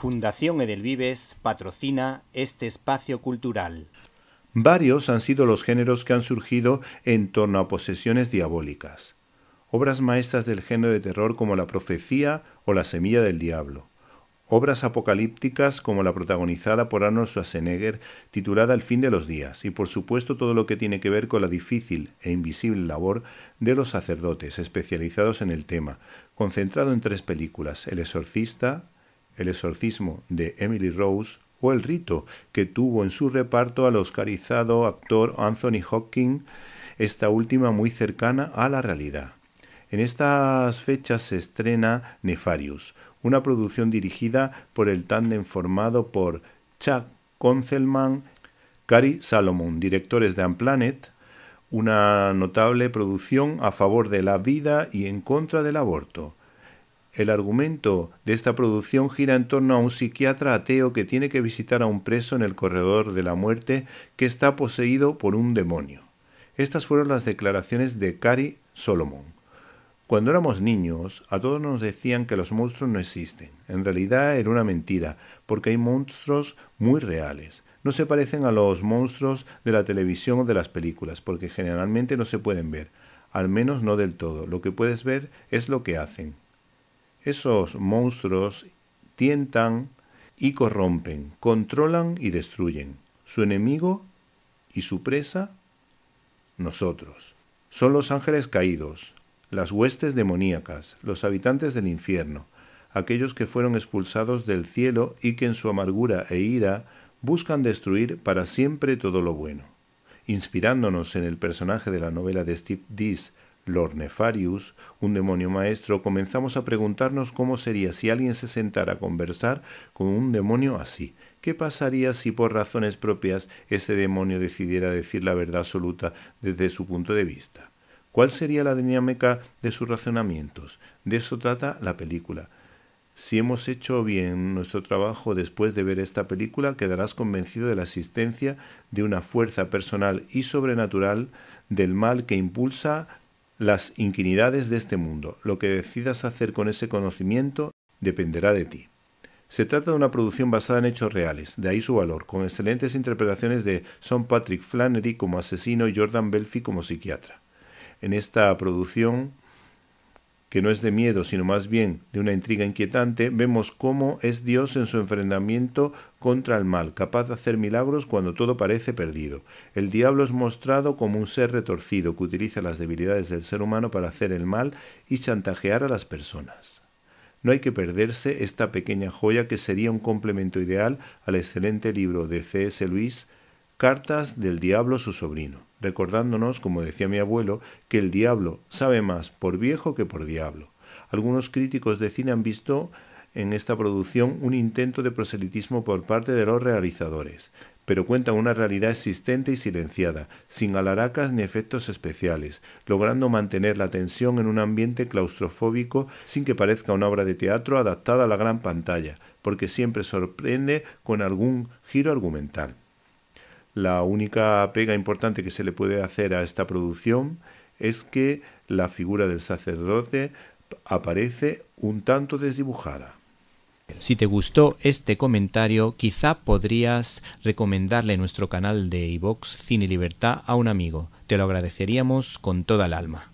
Fundación Edelvives patrocina este espacio cultural. Varios han sido los géneros que han surgido en torno a posesiones diabólicas. Obras maestras del género de terror como La Profecía o La Semilla del Diablo. Obras apocalípticas como la protagonizada por Arnold Schwarzenegger titulada El fin de los días y por supuesto todo lo que tiene que ver con la difícil e invisible labor de los sacerdotes especializados en el tema, concentrado en tres películas, El exorcista, el exorcismo de Emily Rose o el rito que tuvo en su reparto al oscarizado actor Anthony Hawking, esta última muy cercana a la realidad. En estas fechas se estrena Nefarius, una producción dirigida por el tándem formado por Chuck Conzelman, Cary Salomon, directores de Unplanet, una notable producción a favor de la vida y en contra del aborto. El argumento de esta producción gira en torno a un psiquiatra ateo que tiene que visitar a un preso en el corredor de la muerte que está poseído por un demonio. Estas fueron las declaraciones de Cari Solomon. Cuando éramos niños, a todos nos decían que los monstruos no existen. En realidad era una mentira, porque hay monstruos muy reales. No se parecen a los monstruos de la televisión o de las películas, porque generalmente no se pueden ver, al menos no del todo. Lo que puedes ver es lo que hacen. Esos monstruos tientan y corrompen, controlan y destruyen. Su enemigo y su presa, nosotros. Son los ángeles caídos, las huestes demoníacas, los habitantes del infierno, aquellos que fueron expulsados del cielo y que en su amargura e ira buscan destruir para siempre todo lo bueno. Inspirándonos en el personaje de la novela de Steve Dees, Lord Nefarius, un demonio maestro, comenzamos a preguntarnos cómo sería si alguien se sentara a conversar con un demonio así. ¿Qué pasaría si por razones propias ese demonio decidiera decir la verdad absoluta desde su punto de vista? ¿Cuál sería la dinámica de sus razonamientos? De eso trata la película. Si hemos hecho bien nuestro trabajo después de ver esta película, quedarás convencido de la existencia de una fuerza personal y sobrenatural del mal que impulsa las inquinidades de este mundo. Lo que decidas hacer con ese conocimiento dependerá de ti. Se trata de una producción basada en hechos reales, de ahí su valor, con excelentes interpretaciones de Sean Patrick Flannery como asesino y Jordan Belfi como psiquiatra. En esta producción que no es de miedo, sino más bien de una intriga inquietante, vemos cómo es Dios en su enfrentamiento contra el mal, capaz de hacer milagros cuando todo parece perdido. El diablo es mostrado como un ser retorcido que utiliza las debilidades del ser humano para hacer el mal y chantajear a las personas. No hay que perderse esta pequeña joya que sería un complemento ideal al excelente libro de C.S. Luis, Cartas del Diablo su sobrino recordándonos, como decía mi abuelo, que el diablo sabe más por viejo que por diablo. Algunos críticos de cine han visto en esta producción un intento de proselitismo por parte de los realizadores, pero cuenta una realidad existente y silenciada, sin alaracas ni efectos especiales, logrando mantener la tensión en un ambiente claustrofóbico sin que parezca una obra de teatro adaptada a la gran pantalla, porque siempre sorprende con algún giro argumental. La única pega importante que se le puede hacer a esta producción es que la figura del sacerdote aparece un tanto desdibujada. Si te gustó este comentario, quizá podrías recomendarle nuestro canal de iVox Cine Libertad a un amigo. Te lo agradeceríamos con toda el alma.